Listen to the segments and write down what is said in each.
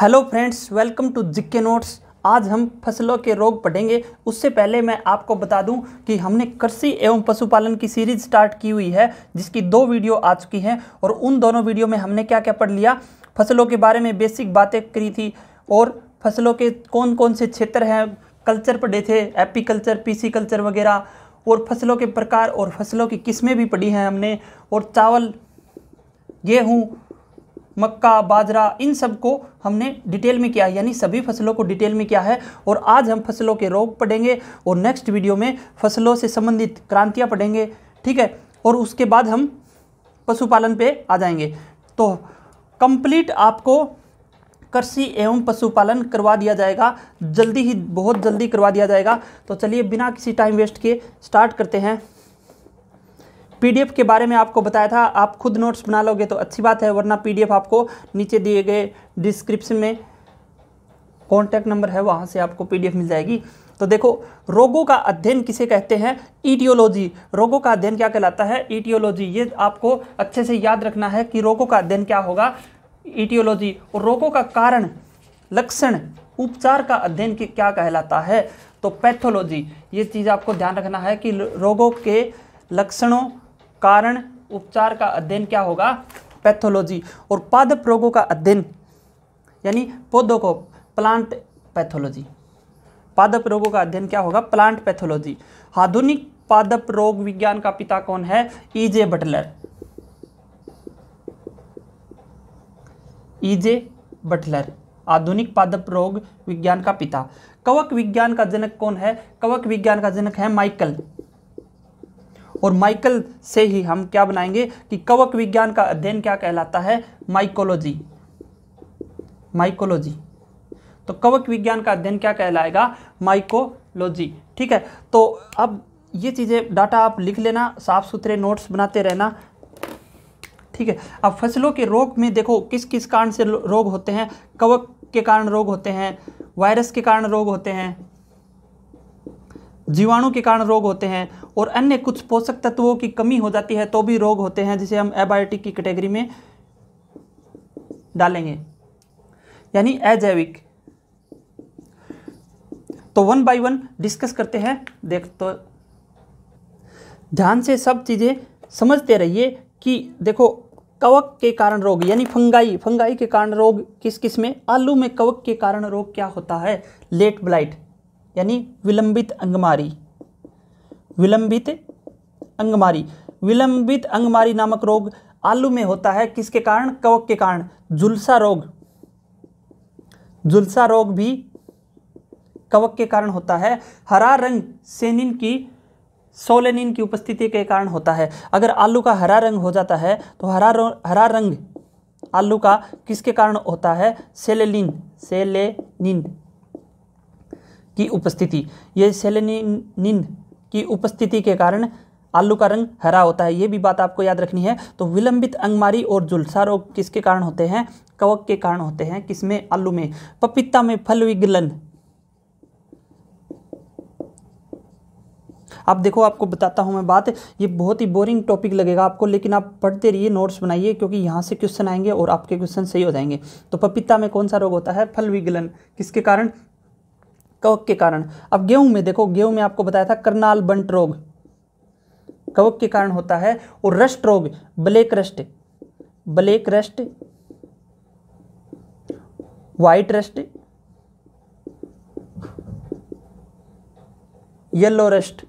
hello friends welcome to जिक्के notes आज हम फसलों के रोग पढ़ेंगे उससे पहले मैं आपको बता दूं कि हमने कृषि एवं पशुपालन की सीरीज स्टार्ट की हुई है जिसकी दो वीडियो आ चुकी हैं और उन दोनों वीडियो में हमने क्या क्या पढ़ लिया फसलों के बारे में बेसिक बातें करी थी और फसलों के कौन कौन से क्षेत्र हैं कल्चर पढ़े थे एपी कल्चर पीसी कल्चर वगैरह और फसलों के प्रकार और फसलों की किस्में भी पढ़ी हैं हमने और चावल गेहूँ मक्का बाजरा इन सब को हमने डिटेल में किया है यानी सभी फसलों को डिटेल में किया है और आज हम फसलों के रोग पढ़ेंगे और नेक्स्ट वीडियो में फसलों से संबंधित क्रांतियाँ पढ़ेंगे ठीक है और उसके बाद हम पशुपालन पे आ जाएंगे तो कंप्लीट आपको कृषि एवं पशुपालन करवा दिया जाएगा जल्दी ही बहुत जल्दी करवा दिया जाएगा तो चलिए बिना किसी टाइम वेस्ट के स्टार्ट करते हैं पीडीएफ के बारे में आपको बताया था आप खुद नोट्स बना लोगे तो अच्छी बात है वरना पीडीएफ आपको नीचे दिए गए डिस्क्रिप्शन में कॉन्टैक्ट नंबर है वहाँ से आपको पीडीएफ मिल जाएगी तो देखो रोगों का अध्ययन किसे कहते हैं ईटियोलॉजी रोगों का अध्ययन क्या कहलाता है ईटियोलॉजी ये आपको अच्छे से याद रखना है कि रोगों का अध्ययन क्या होगा ईटियोलॉजी और रोगों का कारण लक्षण उपचार का अध्ययन क्या कहलाता है तो पैथोलॉजी ये चीज़ आपको ध्यान रखना है कि रोगों के लक्षणों कारण उपचार का अध्ययन क्या होगा पैथोलॉजी और पादप रोगों का अध्ययन यानी पौधों को प्लांट पैथोलॉजी पादप रोगों का अध्ययन क्या होगा प्लांट पैथोलॉजी आधुनिक पादप रोग विज्ञान का पिता कौन है ईजे बटलर ईजे बटलर आधुनिक पादप रोग विज्ञान का पिता कवक विज्ञान का जनक कौन है कवक विज्ञान का जनक है माइकल और माइकल से ही हम क्या बनाएंगे कि कवक विज्ञान का अध्ययन क्या कहलाता है माइकोलॉजी माइकोलॉजी तो कवक विज्ञान का अध्ययन क्या कहलाएगा माइकोलॉजी ठीक है तो अब ये चीज़ें डाटा आप लिख लेना साफ सुथरे नोट्स बनाते रहना ठीक है अब फसलों के रोग में देखो किस किस कारण से रोग होते हैं कवक के कारण रोग होते हैं वायरस के कारण रोग होते हैं जीवाणु के कारण रोग होते हैं और अन्य कुछ पोषक तत्वों की कमी हो जाती है तो भी रोग होते हैं जिसे हम एबायोटिक की कैटेगरी में डालेंगे यानी अजैविक तो वन बाय वन डिस्कस करते हैं देख तो ध्यान से सब चीज़ें समझते रहिए कि देखो कवक के कारण रोग यानी फंगाई फंगाई के कारण रोग किस किस में आलू में कवक के कारण रोग क्या होता है लेट ब्लाइट यानी विलंबित अंगमारी विलंबित अंगमारी विलंबित अंगमारी नामक रोग आलू में होता है किसके कारण कवक के कारण जुलसा रोग जुलसा रोग भी कवक के कारण होता है हरा रंग सेनिन की सोलेनिन की उपस्थिति के कारण होता है अगर आलू का हरा रंग हो जाता है तो हरा हरा रंग आलू का किसके कारण होता है सेलेनिन सेलेनिन की उपस्थिति ये सेलेनिन की उपस्थिति के कारण आलू का रंग हरा होता है ये भी बात आपको याद रखनी है तो विलंबित अंगमारी और झुलसा रोग किसके कारण होते हैं कवक के कारण होते हैं किसमें आलू में पपीता में फल विगलन आप देखो आपको बताता हूँ मैं बात ये बहुत ही बोरिंग टॉपिक लगेगा आपको लेकिन आप पढ़ते रहिए नोट्स बनाइए क्योंकि यहाँ से क्वेश्चन आएंगे और आपके क्वेश्चन सही हो जाएंगे तो पपीता में कौन सा रोग होता है फल विगलन किसके कारण कवक के कारण अब गेहूं में देखो गेहूं में आपको बताया था करनाल बंट रोग कवक के कारण होता है और रस्ट रोग black rust black rust white rust yellow rust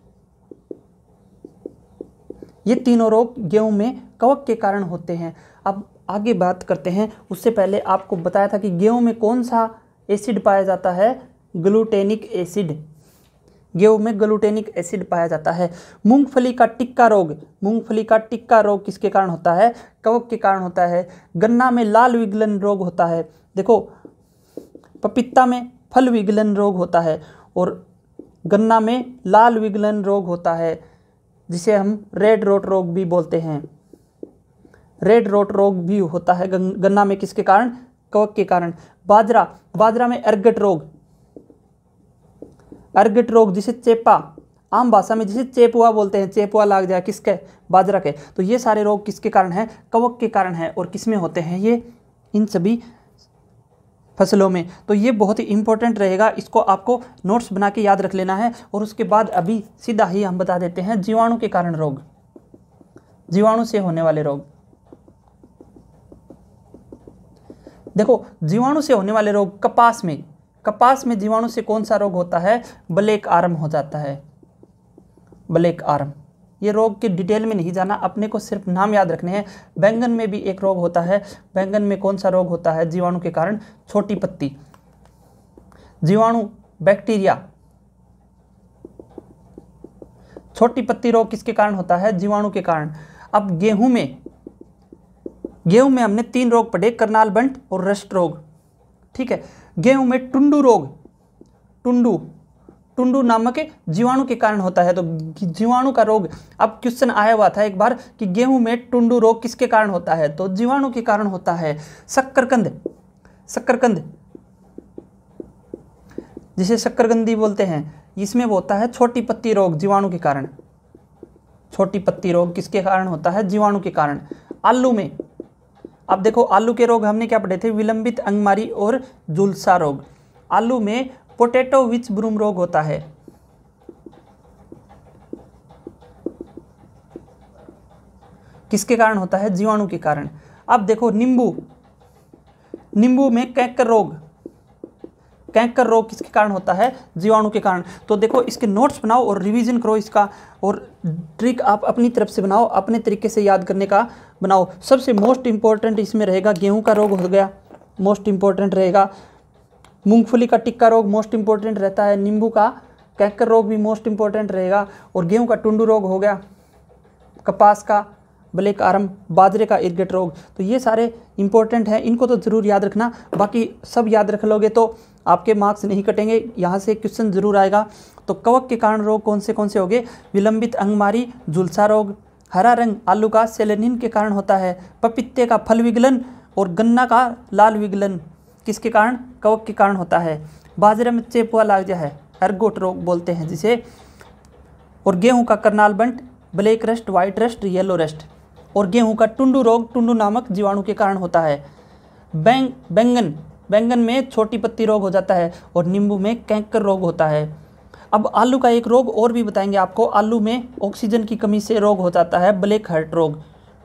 ये तीनों रोग गेहूं में कवक के कारण होते हैं अब आगे बात करते हैं उससे पहले आपको बताया था कि गेहूं में कौन सा एसिड पाया जाता है ग्लूटेनिक एसिड गेहूँ में ग्लूटेनिक एसिड पाया जाता है मूंगफली का टिक्का रोग मूंगफली का टिक्का रोग किसके कारण होता है कवक के कारण होता है गन्ना में लाल विगलन रोग होता है देखो पपीता में फल विगलन रोग होता है और गन्ना में लाल विगलन रोग होता है जिसे हम रेड रोट रोग भी बोलते हैं रेड रोट रोग भी होता है गन्ना में किसके कारण कवक के कारण बाजरा बाजरा में अर्गट रोग अर्गिट रोग जिसे चेपा आम भाषा में जिसे चेपुआ बोलते हैं चेपुआ लाग जाए किसके बाजरा के तो ये सारे रोग किसके कारण हैं कवक के कारण हैं और किस में होते हैं ये इन सभी फसलों में तो ये बहुत ही इंपॉर्टेंट रहेगा इसको आपको नोट्स बना के याद रख लेना है और उसके बाद अभी सीधा ही हम बता देते हैं जीवाणु के कारण रोग जीवाणु से होने वाले रोग देखो जीवाणु से होने वाले रोग कपास में कपास में जीवाणु से कौन सा रोग होता है ब्लैक आर्म हो जाता है ब्लैक आर्म ये रोग के डिटेल में नहीं जाना अपने को सिर्फ नाम याद रखने हैं बैंगन में भी एक रोग होता है बैंगन में कौन सा रोग होता है जीवाणु के कारण छोटी पत्ती जीवाणु बैक्टीरिया छोटी पत्ती रोग किसके कारण होता है जीवाणु के कारण अब गेहूं में गेहूं में हमने तीन रोग पढ़े करनाल बंट और रस्ट रोग ठीक है गेहूं में टुंडू रोग टुंडू टुंडू नामक जीवाणु के कारण होता है तो जीवाणु का रोग अब क्वेश्चन आया हुआ था एक बार कि गेहूं में टुंडू रोग किसके कारण होता है तो जीवाणु के कारण होता है शक्करकंद शक्करकंद जिसे शक्करकंदी बोलते हैं इसमें वो होता है छोटी पत्ती रोग जीवाणु के कारण छोटी पत्ती रोग किसके कारण होता है जीवाणु के कारण आलू में अब देखो आलू के रोग हमने क्या पढ़े थे विलंबित अंगमारी और जुलसा रोग आलू में पोटेटो विच ब्रूम रोग होता है किसके कारण होता है जीवाणु के कारण अब देखो नींबू नींबू में कैंकर रोग कैंकर रोग किसके कारण होता है जीवाणु के कारण तो देखो इसके नोट्स बनाओ और रिविजन करो इसका और ट्रिक आप अपनी तरफ से बनाओ अपने तरीके से याद करने का बनाओ सबसे मोस्ट इंपॉर्टेंट इसमें रहेगा गेहूँ का रोग हो गया मोस्ट इम्पॉर्टेंट रहेगा मूंगफली का टिक्का रोग मोस्ट इम्पॉर्टेंट रहता है नींबू का कैंकर रोग भी मोस्ट इम्पॉर्टेंट रहेगा और गेहूँ का टुंडू रोग हो गया कपास का ब्लैक आर्म बाजरे का इर्गेट रोग तो ये सारे इंपॉर्टेंट हैं इनको तो ज़रूर याद रखना बाकी सब याद रख लोगे तो आपके मार्क्स नहीं कटेंगे यहाँ से क्वेश्चन ज़रूर आएगा तो कवक के कारण रोग कौन से कौन से हो गए विलंबित अंगमारी झुलसा रोग हरा रंग आलू का सेलेनिन के कारण होता है पपीते का फल विगलन और गन्ना का लाल विगलन किसके कारण कवक के कारण होता है बाजरे में चेपुआ जा है अर्गोट रोग बोलते हैं जिसे और गेहूं का Karnal bunt black rust white rust yellow rust और गेहूं का टुंडू रोग टुंडू नामक जीवाणु के कारण होता है बैंग बैंगन बैंगन में छोटी पत्ती रोग हो जाता है और नींबू में कैंकर रोग होता है अब आलू का एक रोग और भी बताएंगे आपको आलू में ऑक्सीजन की कमी से रोग हो जाता है ब्लैक हार्ट रोग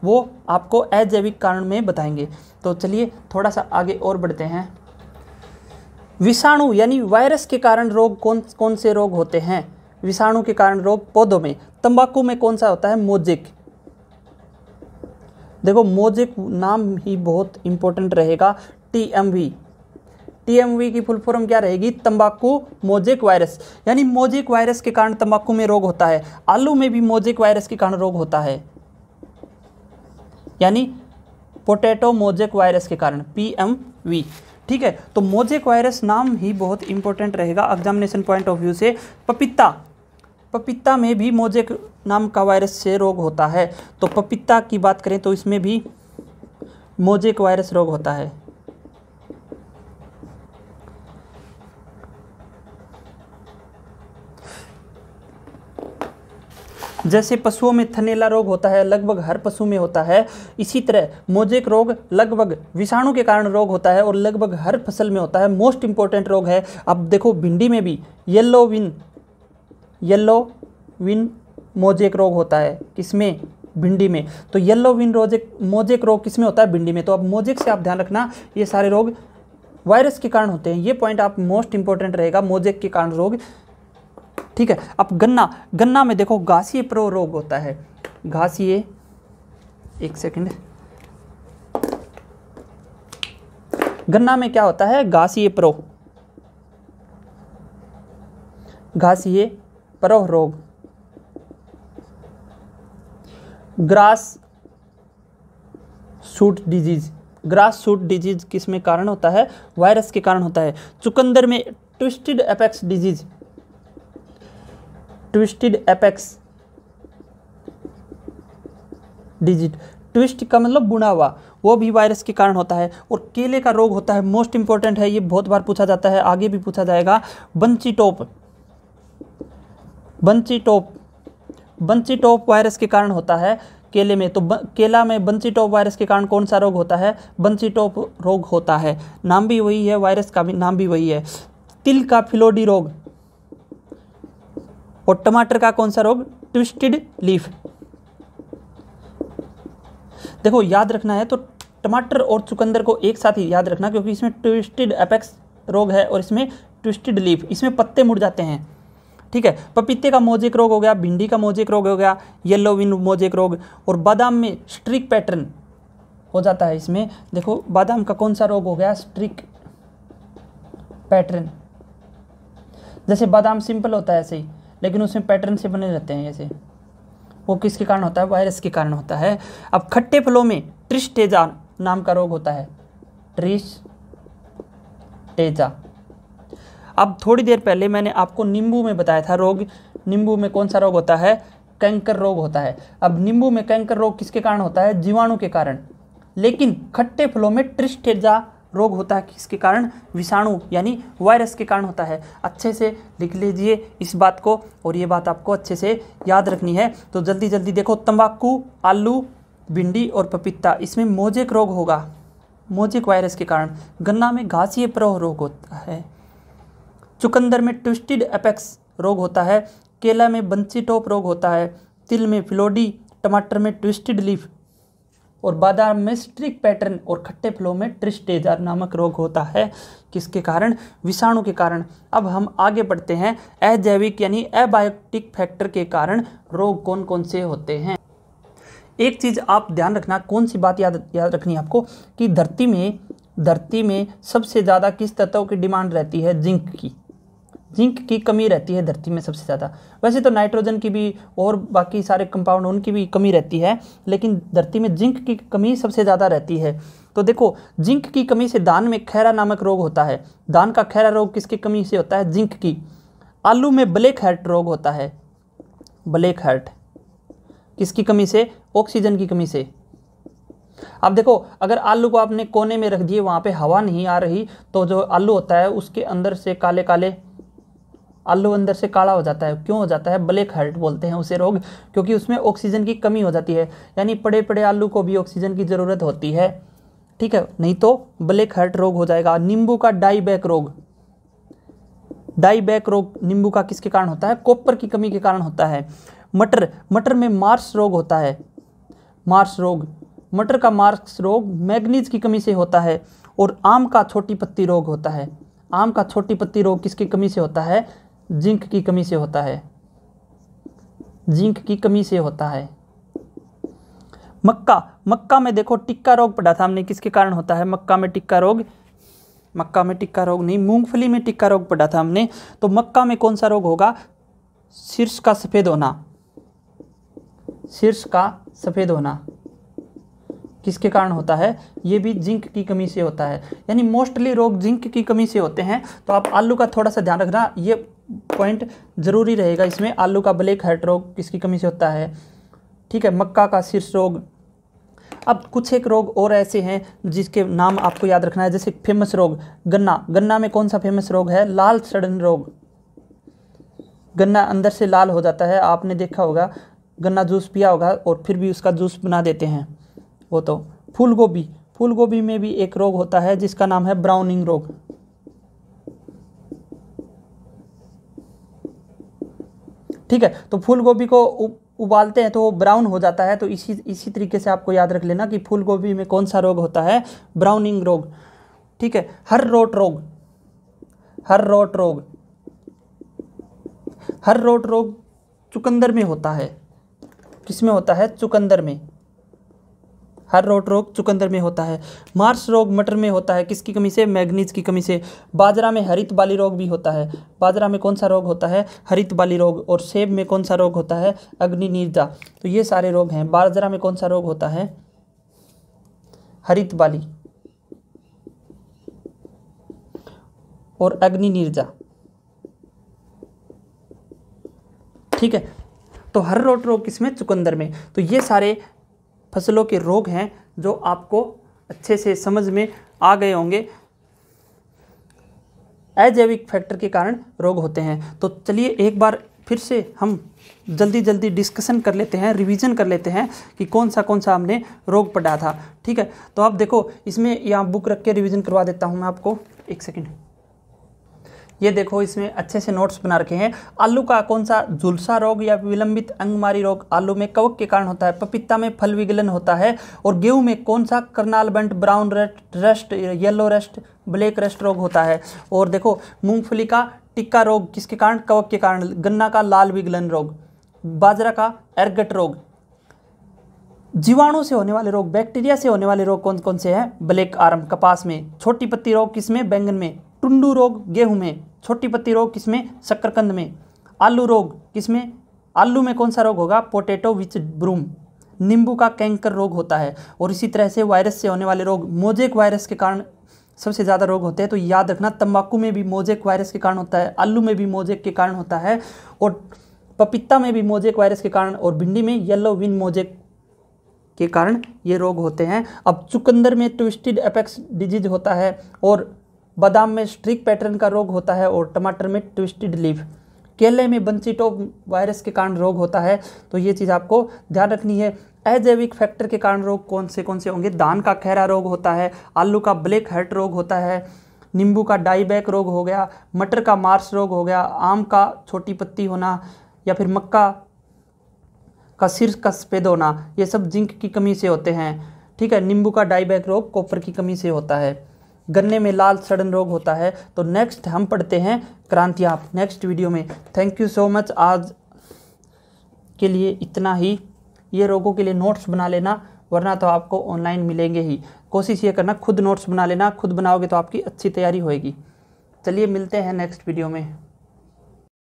वो आपको अजैविक कारण में बताएंगे तो चलिए थोड़ा सा आगे और बढ़ते हैं विषाणु यानी वायरस के कारण रोग कौन कौन से रोग होते हैं विषाणु के कारण रोग पौधों में तंबाकू में कौन सा होता है मोजिक देखो मोजिक नाम ही बहुत इंपॉर्टेंट रहेगा टी एम वी टीएमवी की फुल फॉर्म क्या रहेगी तंबाकू मोजेक वायरस यानी मोजेक वायरस के कारण तंबाकू में रोग होता है आलू में भी मोजेक वायरस के कारण रोग होता है यानी पोटैटो मोजेक वायरस के कारण पीएमवी ठीक है तो मोजेक वायरस नाम ही बहुत इंपॉर्टेंट रहेगा एग्जामिनेशन पॉइंट ऑफ व्यू से पपीता पपीता में भी मोजेक नाम का वायरस से रोग होता है तो पपीता की बात करें तो इसमें भी मोजेक वायरस रोग होता है जैसे पशुओं में थनेला रोग होता है लगभग हर पशु में होता है इसी तरह मोजेक रोग लगभग विषाणु के कारण रोग होता है और लगभग हर फसल में होता है मोस्ट इंपॉर्टेंट रोग है अब देखो भिंडी में भी yellow vein yellow vein mosaic रोग होता है किसमें भिंडी में तो येल्लो विन रोजेक मोजेक रोग किसमें होता है भिंडी में तो अब मोजेक से आप ध्यान रखना ये सारे रोग वायरस के कारण होते हैं ये पॉइंट आप मोस्ट इंपॉर्टेंट रहेगा मोजेक के कारण रोग ठीक है अब गन्ना गन्ना में देखो घासीय प्रो रोग होता है घासीय एक सेकंड गन्ना में क्या होता है घासीय प्रो घासीय परोह रोग grass shoot disease grass shoot disease किस में कारण होता है वायरस के कारण होता है चुकंदर में twisted apex disease twisted apex disease twist का मतलब बुना हुआ वो भी वायरस के कारण होता है और केले का रोग होता है मोस्ट इंपॉर्टेंट है ये बहुत बार पूछा जाता है आगे भी पूछा जाएगा बंची टोप बंसी टॉप बंसी टॉप वायरस के कारण होता है केले में तो ब, केला में बंसी टॉप वायरस के कारण कौन सा रोग होता है बंसी टॉप रोग होता है नाम भी वही है वायरस का भी नाम भी वही है तिल का फिलोडी रोग और टमाटर का कौन सा रोग ट्विस्टेड लीफ देखो याद रखना है तो टमाटर और चुकंदर को एक साथ ही याद रखना क्योंकि इसमें ट्विस्टेड अपेक्स रोग है और इसमें ट्विस्टेड लीफ इसमें पत्ते मुड़ जाते हैं ठीक है पपीते का मोजेक रोग हो गया भिंडी का मोजेक रोग हो गया येलो विन मोजेक रोग और बादाम में स्ट्रिक पैटर्न हो जाता है इसमें देखो बादाम का कौन सा रोग हो गया स्ट्रिक पैटर्न जैसे बादाम सिंपल होता है ऐसे ही लेकिन उसमें पैटर्न से बने रहते हैं ऐसे वो किसके कारण होता है वायरस के कारण होता है अब खट्टे फलों में ट्रिस्टेजा नाम का रोग होता है ट्रिस्टेजा अब थोड़ी देर पहले मैंने आपको नींबू में बताया था रोग नींबू में कौन सा रोग होता है कैंकर रोग होता है अब नींबू में कैंकर रोग किसके कारण होता है जीवाणु के कारण लेकिन खट्टे फलों में ट्रिस्टेजा रोग होता है किसके कारण विषाणु यानी वायरस के कारण होता है अच्छे से लिख लीजिए इस बात को और ये बात आपको अच्छे से याद रखनी है तो जल्दी जल्दी देखो तंबाकू आलू भिंडी और पपीता इसमें मोजेक रोग होगा मोजेक वायरस के कारण गन्ना में घासीय प्रोह रोग होता है चुकंदर में ट्विस्टेड अपेक्स रोग होता है केला में बंसी टॉप रोग होता है तिल में फिलोडी टमाटर में ट्विस्टेड लीफ और बादाम में स्ट्रिक पैटर्न और खट्टे फलों में ट्रिस्टेजर नामक रोग होता है किसके कारण विषाणु के कारण अब हम आगे बढ़ते हैं अजैविक यानी अबायोटिक फैक्टर के कारण रोग कौन कौन से होते हैं एक चीज़ आप ध्यान रखना कौन सी बात याद याद रखनी है आपको कि धरती में धरती में सबसे ज़्यादा किस तत्व की डिमांड रहती है जिंक की जिंक की कमी रहती है धरती में सबसे ज़्यादा वैसे तो नाइट्रोजन की भी और बाकी सारे कंपाउंड उनकी भी कमी रहती है लेकिन धरती में जिंक की कमी सबसे ज़्यादा रहती है तो देखो जिंक की कमी से धान में खैरा नामक रोग होता है धान का खैरा रोग किसकी कमी से होता है जिंक की आलू में ब्लैक हर्ट रोग होता है ब्लैक हर्ट किसकी कमी से ऑक्सीजन की कमी से अब देखो अगर आलू को आपने कोने में रख दिए वहाँ पे हवा नहीं आ रही तो जो आलू होता है उसके अंदर से काले काले आलू अंदर से काला हो जाता है क्यों हो जाता है ब्लैक हर्ट बोलते हैं उसे रोग क्योंकि उसमें ऑक्सीजन की कमी हो जाती है यानी पड़े पड़े आलू को भी ऑक्सीजन की ज़रूरत होती है ठीक है नहीं तो ब्लैक हर्ट रोग हो जाएगा नींबू का डाईबैक रोग डाईबैक रोग नींबू का किसके कारण होता है कॉपर की कमी के कारण होता है मटर मटर में मार्स रोग होता है मार्स रोग मटर का मार्स रोग मैग्नीज की कमी से होता है और आम का छोटी पत्ती रोग होता है आम का छोटी पत्ती रोग किसकी कमी से होता है जिंक की कमी से होता है जिंक की कमी से होता है मक्का मक्का में देखो टिक्का रोग पड़ा था हमने किसके कारण होता है मक्का में टिक्का रोग मक्का में टिक्का रोग नहीं मूंगफली में टिक्का रोग पड़ा था हमने तो मक्का में कौन सा रोग होगा शीर्ष का सफ़ेद होना शीर्ष का सफ़ेद होना किसके कारण होता है ये भी जिंक की कमी से होता है यानी मोस्टली रोग जिंक की कमी से होते हैं तो आप आलू का थोड़ा सा ध्यान रखना ये पॉइंट ज़रूरी रहेगा इसमें आलू का ब्लैक हार्ट रोग किसकी कमी से होता है ठीक है मक्का का शीर्ष रोग अब कुछ एक रोग और ऐसे हैं जिसके नाम आपको याद रखना है जैसे फेमस रोग गन्ना गन्ना में कौन सा फेमस रोग है लाल सड़न रोग गन्ना अंदर से लाल हो जाता है आपने देखा होगा गन्ना जूस पिया होगा और फिर भी उसका जूस बना देते हैं वो तो फूल गोभी फूल गोभी में भी एक रोग होता है जिसका नाम है ब्राउनिंग रोग ठीक है तो फूल गोभी को उबालते हैं तो वो ब्राउन हो जाता है तो इसी इसी तरीके से आपको याद रख लेना कि फूल गोभी में कौन सा रोग होता है ब्राउनिंग रोग ठीक है हर रोट रोग हर रोट रोग हर रोट रोग चुकंदर में होता है किस में होता है चुकंदर में हर रोट रोग चुकंदर में होता है मार्स रोग मटर में होता है किसकी कमी से मैग्नीज की कमी से बाजरा में हरित बाली रोग भी होता है बाजरा में कौन सा रोग होता है हरित बाली रोग और सेब में कौन सा रोग होता है अग्नि निर्जा तो ये सारे रोग हैं बाजरा में कौन सा रोग होता है हरित बाली और अग्नि निर्जा ठीक है तो हर रोट रोग किसमें चुकंदर में तो ये सारे फसलों के रोग हैं जो आपको अच्छे से समझ में आ गए होंगे अजैविक फैक्टर के कारण रोग होते हैं तो चलिए एक बार फिर से हम जल्दी जल्दी डिस्कशन कर लेते हैं रिवीजन कर लेते हैं कि कौन सा कौन सा हमने रोग पढ़ा था ठीक है तो आप देखो इसमें यहाँ बुक रख के रिवीजन करवा देता हूँ मैं आपको एक सेकेंड ये देखो इसमें अच्छे से नोट्स बना रखे हैं आलू का कौन सा झुलसा रोग या विलंबित अंगमारी रोग आलू में कवक के कारण होता है पपीता में फल विगलन होता है और गेहूं में कौन सा Karnal bunt brown rust rust yellow rust black rust रोग होता है और देखो मूंगफली का टिक्का रोग किसके कारण कवक के कारण गन्ना का लाल विगलन रोग बाजरा का एरगट रोग जीवाणु से होने वाले रोग बैक्टीरिया से होने वाले रोग कौन कौन से हैं ब्लैक आर्म कपास में छोटी पत्ती रोग किसमें बैंगन में टुंडू रोग गेहूं में छोटी पत्ती रोग किसमें शक्करकंद में आलू रोग किसमें आलू में कौन सा रोग होगा पोटैटो विच ब्रूम नींबू का कैंकर रोग होता है और इसी तरह से वायरस से होने वाले रोग मोजेक वायरस के कारण सबसे ज़्यादा रोग होते हैं तो याद रखना तंबाकू में भी मोजेक वायरस के कारण होता है आलू में भी मोजेक के कारण होता है और पपीता में भी मोजेक वायरस के कारण और भिंडी में येलो विन मोजेक के कारण ये रोग होते हैं अब चुकंदर में ट्विस्टेड एपेक्स डिजीज होता है और बादाम में स्ट्रिक पैटर्न का रोग होता है और टमाटर में ट्विस्टेड लीफ केले में बंसीटो वायरस के कारण रोग होता है तो ये चीज़ आपको ध्यान रखनी है अजैविक फैक्टर के कारण रोग कौन से कौन से होंगे धान का खैरा रोग होता है आलू का ब्लैक हर्ट रोग होता है नींबू का डाईबैक रोग हो गया मटर का मार्स रोग हो गया आम का छोटी पत्ती होना या फिर मक्का का सिर का सफेद होना ये सब जिंक की कमी से होते हैं ठीक है नींबू का डाईबैक रोग कॉपर की कमी से होता है गन्ने में लाल सड़न रोग होता है तो नेक्स्ट हम पढ़ते हैं क्रांति आप नेक्स्ट वीडियो में थैंक यू सो मच आज के लिए इतना ही ये रोगों के लिए नोट्स बना लेना वरना तो आपको ऑनलाइन मिलेंगे ही कोशिश ये करना खुद नोट्स बना लेना खुद बनाओगे तो आपकी अच्छी तैयारी होएगी चलिए मिलते हैं नेक्स्ट वीडियो में